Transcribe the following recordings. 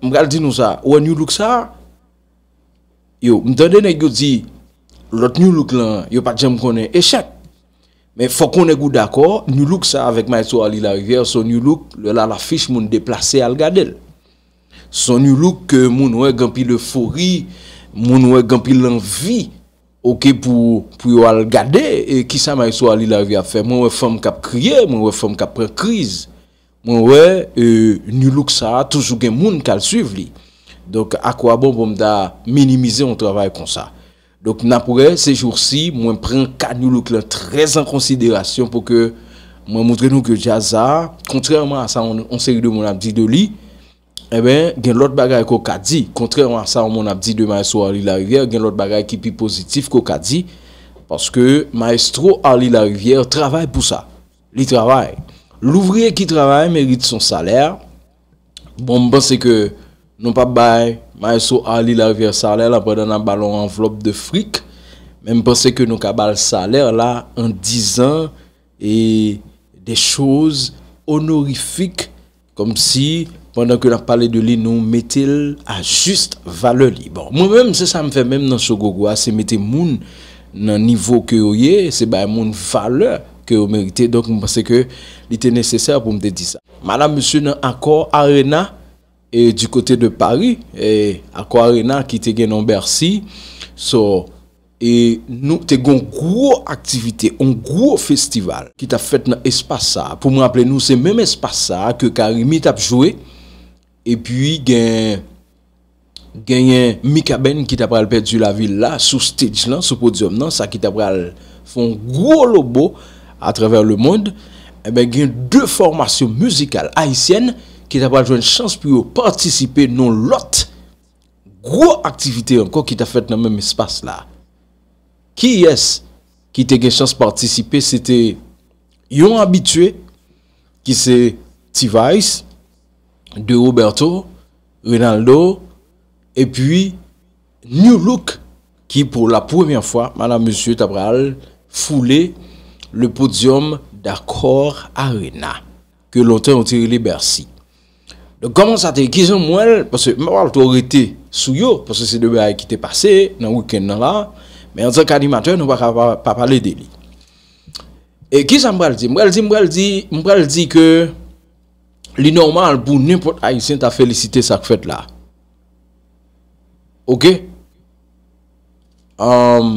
Mwen kal di nou sa, ouwe nyoulouk sa, yo, mwen tende nek yo di, lot nyoulouk lan, yo pati jem konen, echak. Men fok konen go d'akor, nyoulouk sa avèk ma eto Ali Larivière, son nyoulouk, lal afish moun deplase algadel. Son nyoulouk moun wè gampi l'efori, moun wè gampi l'envi, ok pou yo algadel, e ki sa ma eto Ali Larivière fè, mwen wè fèm kap kriye, mwen wè fèm kap pren kriz. Mwen wè, e, nilouk sa, toujou gen moun kal suif li. Donk akwa bon pou mda minimize yon travay kon sa. Donk napwè, se jour si, mwen pren kat nilouk la trez an konsiderasyon pou ke mwen mwotre nou ke jazar. Kontrèrman sa, mwen se yi de moun abdi de li, e gen lot bagay ko ka di. Kontrèrman sa, mwen abdi de maestro Ali Larivière, gen lot bagay ki pi pozitif ko ka di. Paske maestro Ali Larivière travay pou sa. Li travay pou sa. Louvrier ki travaye mérite son salèr, bon m'pense ke nou pa baye maye sou a li la revire salèr la pwede nan balon envelop de frik, men m'pense ke nou ka bal salèr la an dizan e de chouz honorifik kom si pwede nan ke la pale de li nou metil a juste vale li. Bon, mwen mwen mse sa mfè mèm nan shogogwa se meti moun nan nivou ke yoye se baye moun valeur. ou merite. Donk mwen pase ke li te neseser pou mwen de di sa. Madame monsie nan akor arena e du kote de Paris e eh, akor arena ki te gen an Bersi so eh, te gon gwo aktivite an gwo festival ki ta fet nan espasa. Pou mwen aple nou se men espasa ke karimit ap jowe e pi gen gen yon mikaben ki ta pral perdu la villa sou stage lan, sou podium nan sa ki ta pral fon gwo lobo à travers le monde, eh bien, il y a deux formations musicales haïtiennes qui ont pas une chance pour participer non l'autre gros activité encore qui t'a fait dans le même espace là. Qui est-ce qui eu une chance de participer? C'était Yon habitué qui c'est T-Vice, de Roberto, Ronaldo, et puis New Look qui pour la première fois, madame, monsieur, Tabral foulé le podyom d'accord arena ke l'on ten ou tire liber si. Don koman sa te ekizan mwen, mwen wale tou rete sou yo, pou se se dewe a ekite pase, nan wikend nan la, men an zan kani matwe, nou wak pa pale de li. Ekizan mwen wale di, mwen wale di, mwen wale di ke li normal pou nipot a yusen ta felicite sak fet la. Ok? Ehm...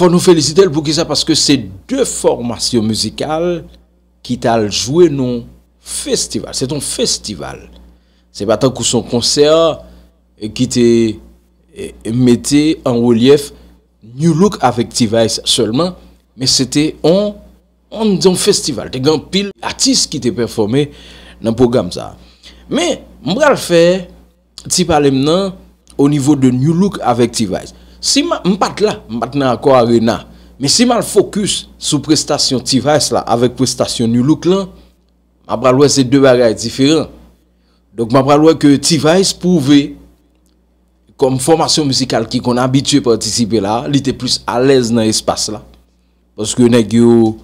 Fon nou felisitel pou ki sa paske se de formasyon muzikal ki tal jwè nou festival. Se ton festival. Se patan kou son konser ki euh, te euh, mette en rolyef New Look avek T-Vice selman. Me se te an don festival. Te gen pil artist ki te performe nan program sa. Me mwen al fè ti pale mnen o nivou de New Look avek T-Vice. Si ma m pat la, m pat nan akwa re nan, mi si ma l fokus sou prestasyon T-Vice la, avek prestasyon Nuluk lan, ma pral wè se de bagay diferent. Donk ma pral wè ke T-Vice pouve, konm formasyon musikal ki kon abitue patisipe la, li te plus alez nan espas la. Poske nek yo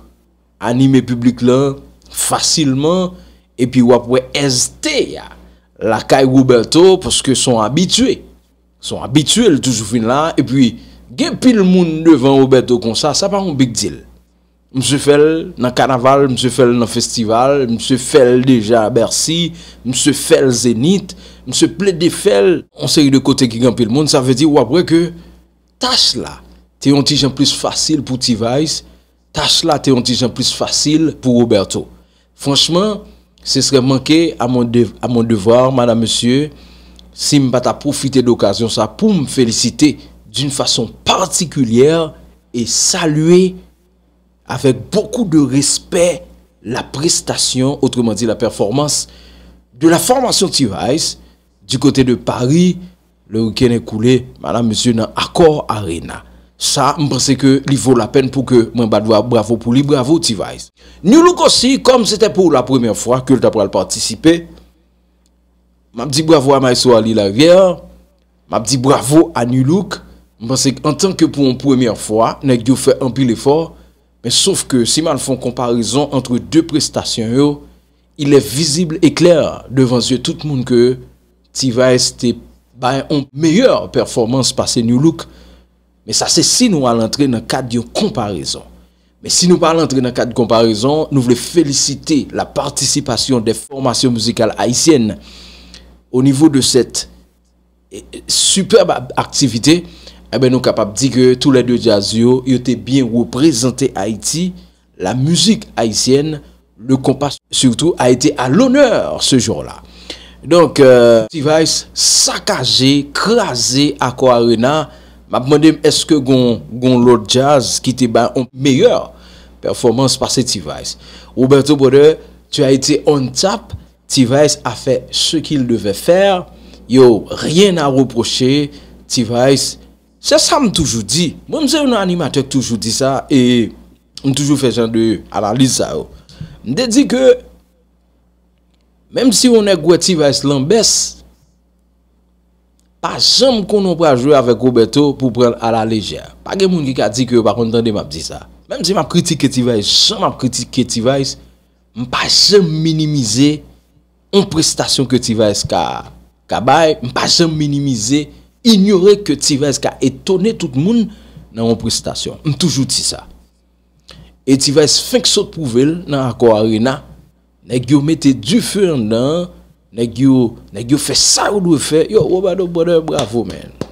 anime publik lan, fasilman, epi wap wè este ya, la kay goubel to, poske son abitue. Son abituel toujou fin la. E pi, gen pil moun devan Roberto konsa, sa pa moun big deal. Mse fel nan kanaval, mse fel nan festival, mse fel deja Bersi, mse fel Zenit, mse ple de fel. Konsey de kote gen pil moun, sa ve di wapre ke, tache la, te yon tijan plus fasil pou Tiwais, tache la, te yon tijan plus fasil pou Roberto. Franchman, se sre manke a moun devor, madame, monsieur, si je pas profiter d'occasion ça pour me féliciter d'une façon particulière et saluer avec beaucoup de respect la prestation, autrement dit la performance de la formation t du côté de Paris le week-end écoulé, madame, monsieur, dans Accord Arena. Ça, je pense que il vaut la peine pour que moi bah, bravo pour lui, bravo t Nous Nous aussi, comme c'était pour la première fois que tu as participé, m ap di bravo a Maysou Ali Laguerre, m ap di bravo a New Look, m pensek an tanke pou an premier fwa, nek yo fwe anpil e fwa, men sauf ke si man fon komparizon antre de prestasyon yo, il e vizibl e kler devan zye tout moun ke ti va este bayan an meyor performans pase New Look, men sa se si nou al antre nan kat di yon komparizon. Men si nou al antre nan kat di yon komparizon, nou vle felicite la participasyon de formasyon muzikal Haitienne Ou nivou de set eh, superbe aktivite, ebe eh nou kapap di ke tou la de jazz yo, yo te bien wou prezente Haiti, la mouzik Haitienne, le kompas surtout a ete al oner se jour la. Donk, T-Vice euh, sakaje, krasi akwa arena, map mwenem eske goun lò jazz ki te ba an meyèr performans pa se T-Vice. Ouberto Bode, tu a ete on tap, Tivayz a fe se ki il deve fer, yo, rien a reproche, Tivayz, se sa m toujou di, mwen mse yon animatek toujou di sa, e m toujou fe jan de ala lisa yo, m de di ke, mwen mse yon ek gwe Tivayz lan bes, pa jom konon pre a jwe avek Roberto pou pre ala leja, pa gen moun ki ka di ki yo pa kontande m ap di sa, m menm se m ap kritike Tivayz, jom m ap kritike Tivayz, m pa jom minimize, Mwen prestasyon ke ti va es ka kabay, mwen pa se minimize, ignore ke ti va es ka etone tout moun nan mwen prestasyon. Mwen toujou ti sa. E ti va es feng sot pouvel nan akwa arena, nek yo mette du fè an dan, nek yo fè sa ou dwe fè, yo oba do bonè, bravo men.